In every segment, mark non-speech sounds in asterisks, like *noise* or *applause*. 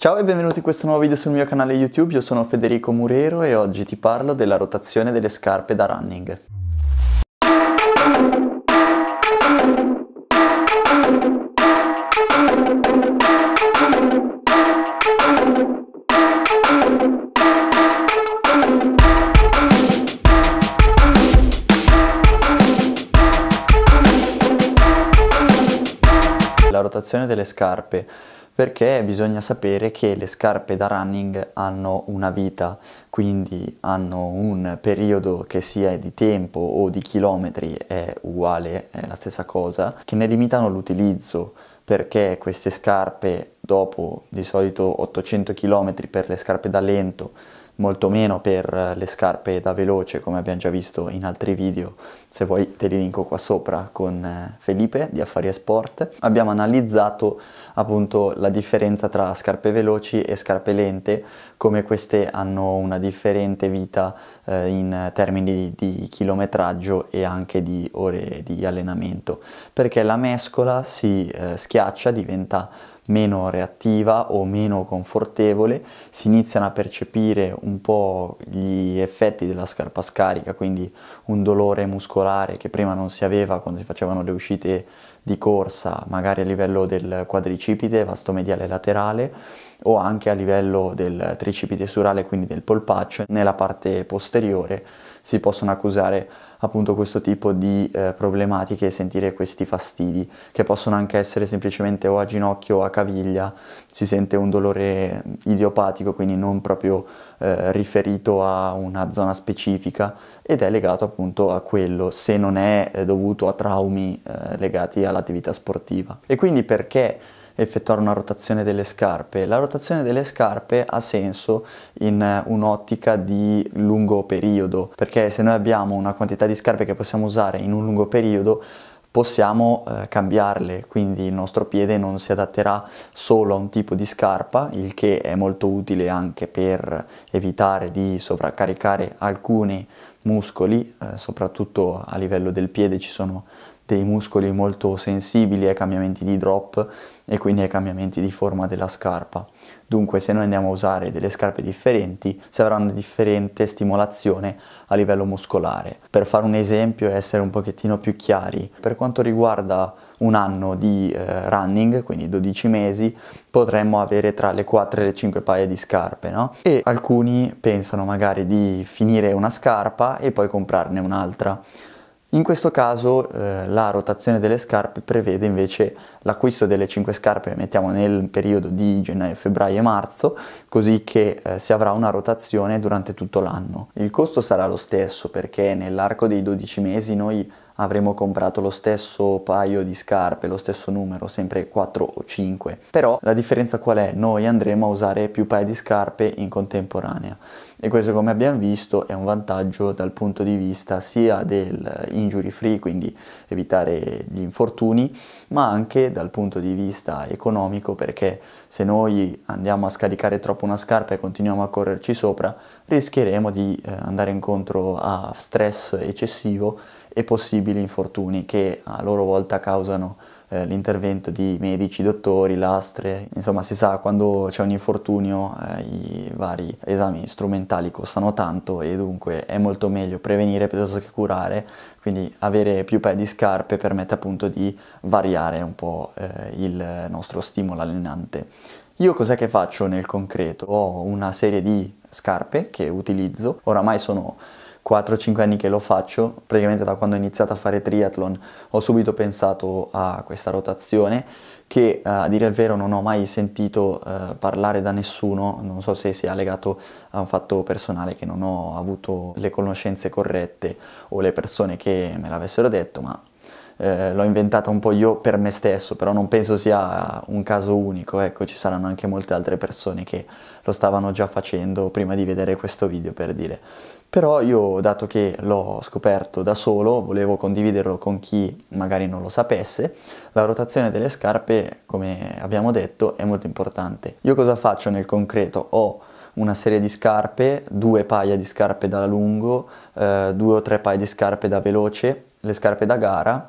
Ciao e benvenuti in questo nuovo video sul mio canale YouTube, io sono Federico Murero e oggi ti parlo della rotazione delle scarpe da running. La rotazione delle scarpe perché bisogna sapere che le scarpe da running hanno una vita, quindi hanno un periodo che sia di tempo o di chilometri è uguale, è la stessa cosa, che ne limitano l'utilizzo perché queste scarpe dopo di solito 800 km per le scarpe da lento molto meno per le scarpe da veloce come abbiamo già visto in altri video, se vuoi te li linko qua sopra con eh, Felipe di Affari Sport. Abbiamo analizzato appunto la differenza tra scarpe veloci e scarpe lente, come queste hanno una differente vita eh, in termini di, di chilometraggio e anche di ore di allenamento, perché la mescola si eh, schiaccia, diventa meno reattiva o meno confortevole, si iniziano a percepire un po' gli effetti della scarpa scarica, quindi un dolore muscolare che prima non si aveva quando si facevano le uscite di corsa, magari a livello del quadricipite, vastomediale laterale o anche a livello del tricipite surale, quindi del polpaccio, nella parte posteriore si possono accusare appunto questo tipo di eh, problematiche e sentire questi fastidi che possono anche essere semplicemente o a ginocchio o a caviglia, si sente un dolore idiopatico, quindi non proprio eh, riferito a una zona specifica ed è legato appunto a quello, se non è eh, dovuto a traumi eh, legati all'attività sportiva. E quindi perché effettuare una rotazione delle scarpe. La rotazione delle scarpe ha senso in eh, un'ottica di lungo periodo, perché se noi abbiamo una quantità di scarpe che possiamo usare in un lungo periodo, possiamo eh, cambiarle, quindi il nostro piede non si adatterà solo a un tipo di scarpa, il che è molto utile anche per evitare di sovraccaricare alcuni muscoli, eh, soprattutto a livello del piede ci sono dei muscoli molto sensibili ai cambiamenti di drop e quindi ai cambiamenti di forma della scarpa. Dunque se noi andiamo a usare delle scarpe differenti si avrà una differente stimolazione a livello muscolare. Per fare un esempio e essere un pochettino più chiari, per quanto riguarda un anno di eh, running, quindi 12 mesi, potremmo avere tra le 4 e le 5 paia di scarpe, no? E alcuni pensano magari di finire una scarpa e poi comprarne un'altra. In questo caso eh, la rotazione delle scarpe prevede invece l'acquisto delle 5 scarpe, mettiamo nel periodo di gennaio, febbraio e marzo, così che eh, si avrà una rotazione durante tutto l'anno. Il costo sarà lo stesso perché nell'arco dei 12 mesi noi avremmo comprato lo stesso paio di scarpe, lo stesso numero, sempre 4 o 5. Però la differenza qual è? Noi andremo a usare più paia di scarpe in contemporanea e questo come abbiamo visto è un vantaggio dal punto di vista sia del injury free, quindi evitare gli infortuni, ma anche dal punto di vista economico perché se noi andiamo a scaricare troppo una scarpa e continuiamo a correrci sopra, rischieremo di eh, andare incontro a stress eccessivo e possibili infortuni che a loro volta causano eh, l'intervento di medici, dottori, lastre, insomma si sa quando c'è un infortunio eh, i vari esami strumentali costano tanto e dunque è molto meglio prevenire piuttosto che curare, quindi avere più paia di scarpe permette appunto di variare un po' eh, il nostro stimolo allenante. Io cos'è che faccio nel concreto? Ho una serie di scarpe che utilizzo. Oramai sono 4-5 anni che lo faccio, praticamente da quando ho iniziato a fare triathlon ho subito pensato a questa rotazione che eh, a dire il vero non ho mai sentito eh, parlare da nessuno, non so se sia legato a un fatto personale che non ho avuto le conoscenze corrette o le persone che me l'avessero detto, ma eh, l'ho inventata un po' io per me stesso, però non penso sia un caso unico, ecco ci saranno anche molte altre persone che lo stavano già facendo prima di vedere questo video per dire. Però io, dato che l'ho scoperto da solo, volevo condividerlo con chi magari non lo sapesse, la rotazione delle scarpe, come abbiamo detto, è molto importante. Io cosa faccio nel concreto? Ho una serie di scarpe, due paia di scarpe da lungo, eh, due o tre paia di scarpe da veloce, le scarpe da gara,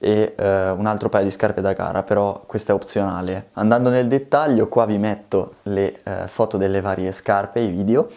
e eh, un altro paio di scarpe da gara, però questa è opzionale. Andando nel dettaglio, qua vi metto le eh, foto delle varie scarpe, i video,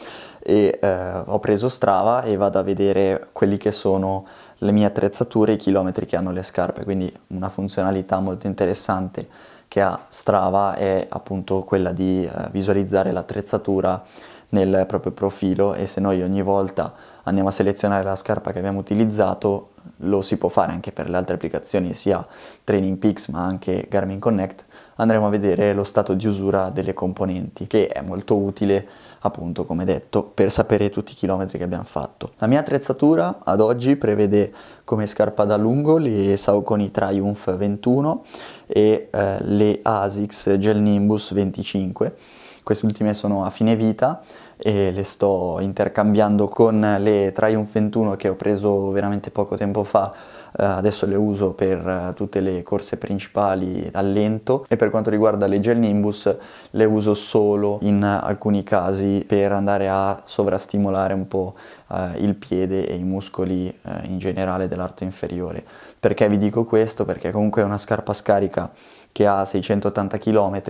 e eh, ho preso Strava e vado a vedere quelli che sono le mie attrezzature e i chilometri che hanno le scarpe, quindi una funzionalità molto interessante che ha Strava è appunto quella di eh, visualizzare l'attrezzatura nel proprio profilo e se noi ogni volta andiamo a selezionare la scarpa che abbiamo utilizzato lo si può fare anche per le altre applicazioni sia Training Peaks ma anche Garmin Connect, andremo a vedere lo stato di usura delle componenti che è molto utile appunto come detto per sapere tutti i chilometri che abbiamo fatto. La mia attrezzatura ad oggi prevede come scarpa da lungo le Saucony Triumph 21 e eh, le ASICS Gel Nimbus 25, queste ultime sono a fine vita e le sto intercambiando con le Triumph 21 che ho preso veramente poco tempo fa Uh, adesso le uso per uh, tutte le corse principali a lento e per quanto riguarda le gel Nimbus le uso solo in alcuni casi per andare a sovrastimolare un po' uh, il piede e i muscoli in generale dell'arto inferiore. Perché vi dico questo? Perché comunque è una scarpa scarica che ha 680 km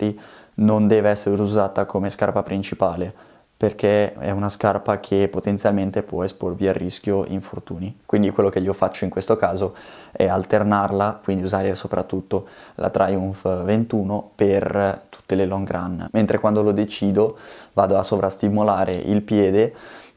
non deve essere usata come scarpa principale perché è una scarpa che potenzialmente può esporvi al rischio infortuni. Quindi quello che io faccio in questo caso è alternarla, quindi usare soprattutto la Triumph 21 per tutte le long run, mentre quando lo decido vado a sovrastimolare il piede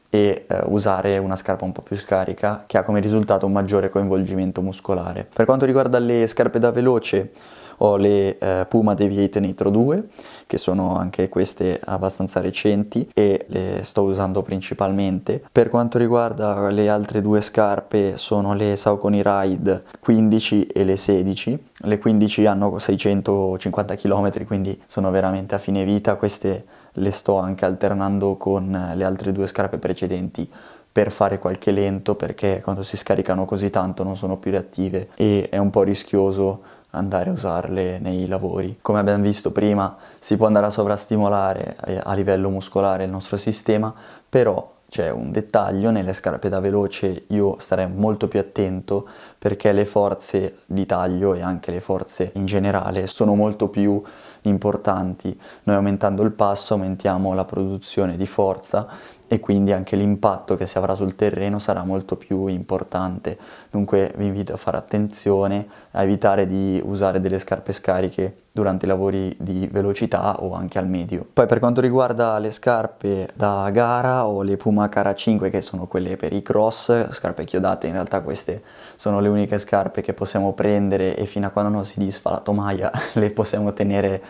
e eh, usare una scarpa un po' più scarica che ha come risultato un maggiore coinvolgimento muscolare. Per quanto riguarda le scarpe da veloce, ho le eh, Puma Deviate Nitro 2 che sono anche queste abbastanza recenti e le sto usando principalmente. Per quanto riguarda le altre due scarpe sono le Saucony Ride 15 e le 16. Le 15 hanno 650 km quindi sono veramente a fine vita, queste le sto anche alternando con le altre due scarpe precedenti per fare qualche lento perché quando si scaricano così tanto non sono più reattive e è un po' rischioso andare a usarle nei lavori. Come abbiamo visto prima si può andare a sovrastimolare eh, a livello muscolare il nostro sistema, però c'è un dettaglio, nelle scarpe da veloce io starei molto più attento perché le forze di taglio e anche le forze in generale sono molto più importanti. Noi aumentando il passo aumentiamo la produzione di forza e quindi anche l'impatto che si avrà sul terreno sarà molto più importante. Dunque vi invito a fare attenzione, a evitare di usare delle scarpe scariche durante i lavori di velocità o anche al medio. Poi per quanto riguarda le scarpe da gara o le Puma Cara 5 che sono quelle per i cross, scarpe chiodate, in realtà queste sono le uniche scarpe che possiamo prendere e fino a quando non si disfa la tomaia *laughs* le possiamo tenere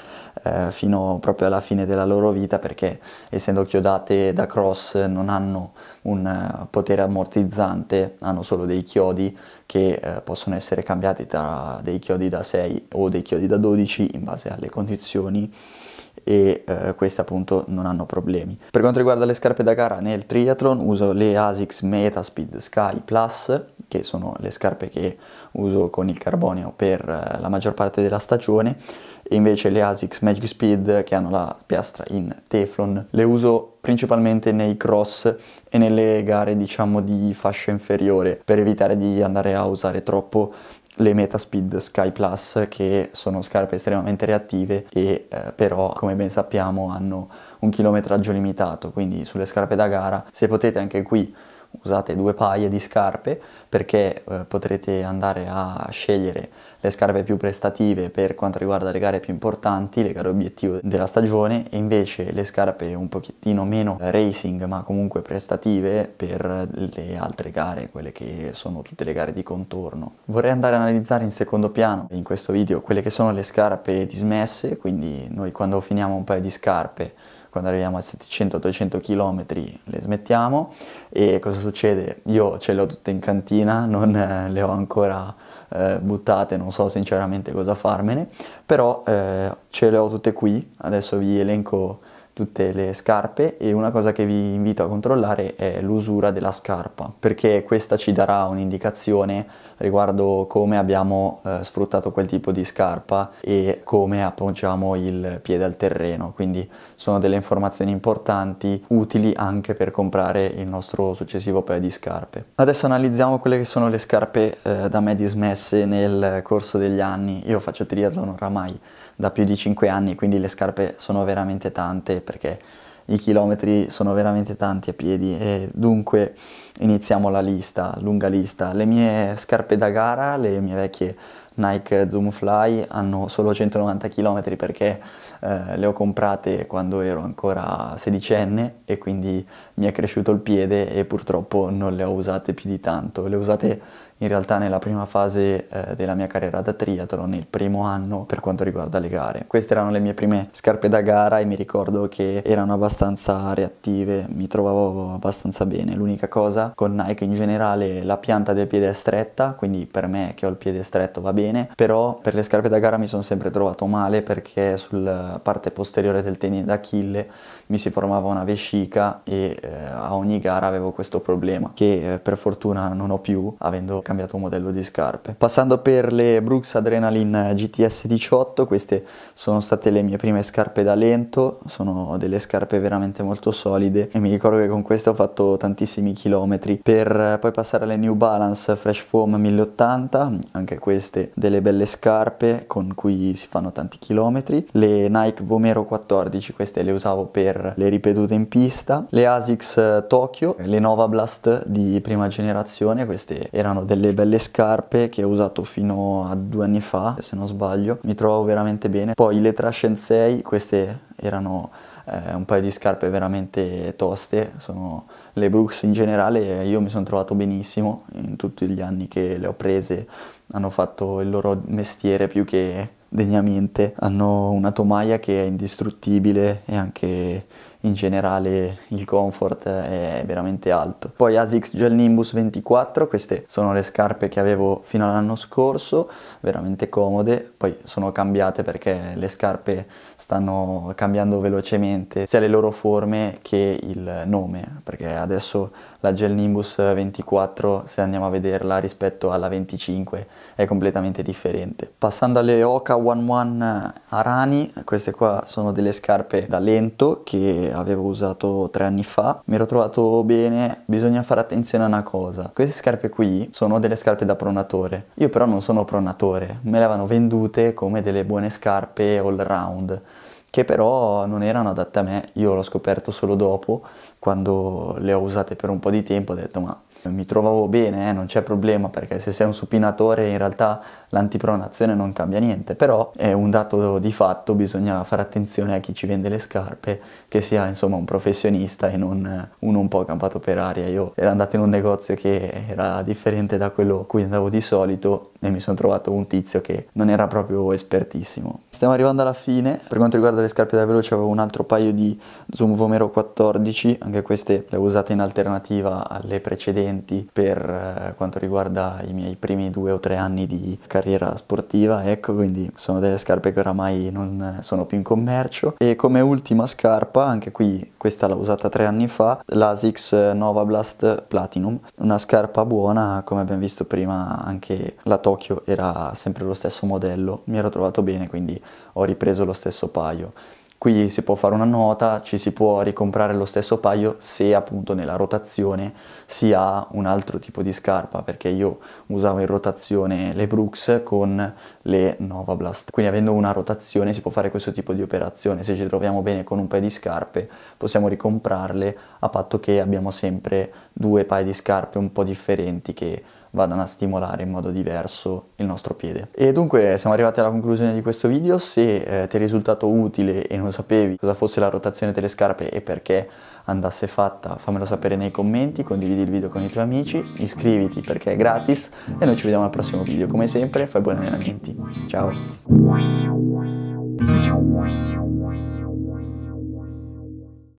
eh, fino proprio alla fine della loro vita perché essendo chiodate da cross non hanno un eh, potere ammortizzante, hanno solo dei chiodi che eh, possono essere cambiati tra dei chiodi da 6 o dei chiodi da 12 in base alle condizioni e eh, queste appunto non hanno problemi. Per quanto riguarda le scarpe da gara nel triathlon uso le ASICS Metaspeed Sky Plus che sono le scarpe che uso con il carbonio per eh, la maggior parte della stagione e invece le ASICS Magic Speed che hanno la piastra in teflon le uso principalmente nei cross e nelle gare diciamo di fascia inferiore per evitare di andare a usare troppo le Metaspeed Sky Plus che sono scarpe estremamente reattive e eh, però come ben sappiamo hanno un chilometraggio limitato quindi sulle scarpe da gara se potete anche qui usate due paia di scarpe perché eh, potrete andare a scegliere le scarpe più prestative per quanto riguarda le gare più importanti, le gare obiettivo della stagione e invece le scarpe un pochettino meno racing ma comunque prestative per le altre gare, quelle che sono tutte le gare di contorno. Vorrei andare a analizzare in secondo piano in questo video quelle che sono le scarpe dismesse, quindi noi quando finiamo un paio di scarpe quando arriviamo a 700-800 km le smettiamo e cosa succede? Io ce le ho tutte in cantina, non eh, le ho ancora eh, buttate, non so sinceramente cosa farmene, però eh, ce le ho tutte qui, adesso vi elenco tutte le scarpe e una cosa che vi invito a controllare è l'usura della scarpa perché questa ci darà un'indicazione riguardo come abbiamo eh, sfruttato quel tipo di scarpa e come appoggiamo il piede al terreno quindi sono delle informazioni importanti utili anche per comprare il nostro successivo paio di scarpe adesso analizziamo quelle che sono le scarpe eh, da me dismesse nel corso degli anni io faccio triathlon oramai da più di 5 anni, quindi le scarpe sono veramente tante perché i chilometri sono veramente tanti a piedi e dunque iniziamo la lista, lunga lista. Le mie scarpe da gara, le mie vecchie Nike Zoom Fly hanno solo 190 km perché eh, le ho comprate quando ero ancora sedicenne e quindi mi è cresciuto il piede e purtroppo non le ho usate più di tanto. Le ho usate in realtà nella prima fase eh, della mia carriera da triathlon, nel primo anno per quanto riguarda le gare. Queste erano le mie prime scarpe da gara e mi ricordo che erano abbastanza reattive, mi trovavo abbastanza bene. L'unica cosa con Nike in generale la pianta del piede è stretta, quindi per me che ho il piede stretto va bene, però per le scarpe da gara mi sono sempre trovato male perché sulla parte posteriore del tenine d'Achille mi si formava una vescica e eh, a ogni gara avevo questo problema che eh, per fortuna non ho più avendo cambiato modello di scarpe. Passando per le Brooks Adrenaline GTS 18, queste sono state le mie prime scarpe da lento, sono delle scarpe veramente molto solide e mi ricordo che con queste ho fatto tantissimi chilometri per eh, poi passare alle New Balance Fresh Foam 1080, anche queste delle belle scarpe con cui si fanno tanti chilometri, le Nike Vomero 14, queste le usavo per le ripetute in pista, le ASICS Tokyo, le Nova Blast di prima generazione, queste erano delle delle belle scarpe che ho usato fino a due anni fa, se non sbaglio. Mi trovavo veramente bene. Poi le 6, queste erano eh, un paio di scarpe veramente toste, sono le Brooks in generale eh, io mi sono trovato benissimo in tutti gli anni che le ho prese hanno fatto il loro mestiere più che degnamente hanno una tomaia che è indistruttibile e anche in generale il comfort è veramente alto. Poi ASICS Gel Nimbus 24, queste sono le scarpe che avevo fino all'anno scorso, veramente comode, poi sono cambiate perché le scarpe stanno cambiando velocemente sia le loro forme che il nome, perché adesso la Gel Nimbus 24 se andiamo a vederla rispetto alla 25 è completamente differente. Passando alle Oka One One Arani, queste qua sono delle scarpe da lento che avevo usato tre anni fa, mi ero trovato bene, bisogna fare attenzione a una cosa, queste scarpe qui sono delle scarpe da pronatore, io però non sono pronatore, me le avevano vendute come delle buone scarpe all round che però non erano adatte a me, io l'ho scoperto solo dopo, quando le ho usate per un po' di tempo ho detto ma mi trovavo bene, eh, non c'è problema perché se sei un supinatore in realtà l'antipronazione non cambia niente, però è un dato di fatto, bisogna fare attenzione a chi ci vende le scarpe, che sia insomma un professionista e non uno un po' campato per aria. Io ero andato in un negozio che era differente da quello cui andavo di solito e mi sono trovato un tizio che non era proprio espertissimo. Stiamo arrivando alla fine, per quanto riguarda le scarpe da veloce avevo un altro paio di Zoom Vomero 14, anche queste le ho usate in alternativa alle precedenti per eh, quanto riguarda i miei primi due o tre anni di carriera sportiva, ecco, quindi sono delle scarpe che oramai non sono più in commercio. E come ultima scarpa, anche qui questa l'ho usata tre anni fa, l'Asics Nova Blast Platinum, una scarpa buona, come abbiamo visto prima anche la Tokyo Tokyo era sempre lo stesso modello, mi ero trovato bene quindi ho ripreso lo stesso paio. Qui si può fare una nota, ci si può ricomprare lo stesso paio se appunto nella rotazione si ha un altro tipo di scarpa perché io usavo in rotazione le Brooks con le Nova Blast. Quindi avendo una rotazione si può fare questo tipo di operazione, se ci troviamo bene con un paio di scarpe possiamo ricomprarle a patto che abbiamo sempre due paio di scarpe un po' differenti che vadano a stimolare in modo diverso il nostro piede. E dunque siamo arrivati alla conclusione di questo video, se eh, ti è risultato utile e non sapevi cosa fosse la rotazione delle scarpe e perché andasse fatta fammelo sapere nei commenti, condividi il video con i tuoi amici, iscriviti perché è gratis e noi ci vediamo al prossimo video, come sempre fai buoni allenamenti, ciao!